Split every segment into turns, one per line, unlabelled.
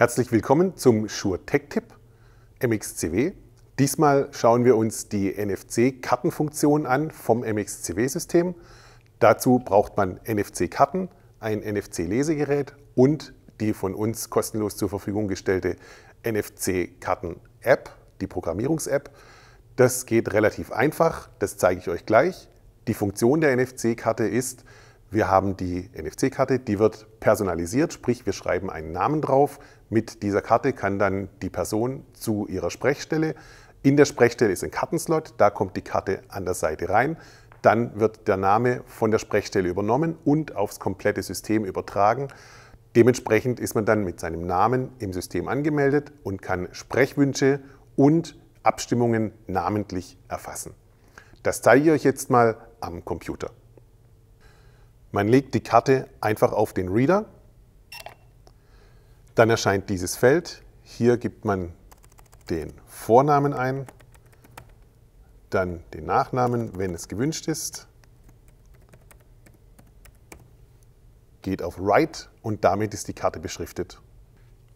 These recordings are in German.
Herzlich willkommen zum Shure Tech Tipp MXCW. Diesmal schauen wir uns die NFC-Kartenfunktion an vom MXCW-System. Dazu braucht man NFC-Karten, ein NFC-Lesegerät und die von uns kostenlos zur Verfügung gestellte NFC-Karten-App, die Programmierungs-App. Das geht relativ einfach, das zeige ich euch gleich. Die Funktion der NFC-Karte ist, wir haben die NFC-Karte, die wird personalisiert, sprich wir schreiben einen Namen drauf. Mit dieser Karte kann dann die Person zu ihrer Sprechstelle. In der Sprechstelle ist ein Kartenslot, da kommt die Karte an der Seite rein. Dann wird der Name von der Sprechstelle übernommen und aufs komplette System übertragen. Dementsprechend ist man dann mit seinem Namen im System angemeldet und kann Sprechwünsche und Abstimmungen namentlich erfassen. Das zeige ich euch jetzt mal am Computer. Man legt die Karte einfach auf den Reader. Dann erscheint dieses Feld. Hier gibt man den Vornamen ein, dann den Nachnamen, wenn es gewünscht ist. Geht auf Write und damit ist die Karte beschriftet.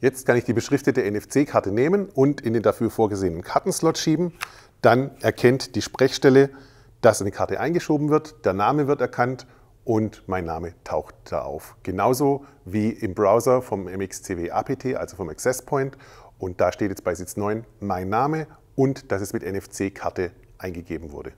Jetzt kann ich die beschriftete NFC-Karte nehmen und in den dafür vorgesehenen Kartenslot schieben. Dann erkennt die Sprechstelle, dass eine Karte eingeschoben wird, der Name wird erkannt und mein Name taucht da auf. Genauso wie im Browser vom MXCW APT, also vom Access Point. Und da steht jetzt bei Sitz 9 mein Name und dass es mit NFC-Karte eingegeben wurde.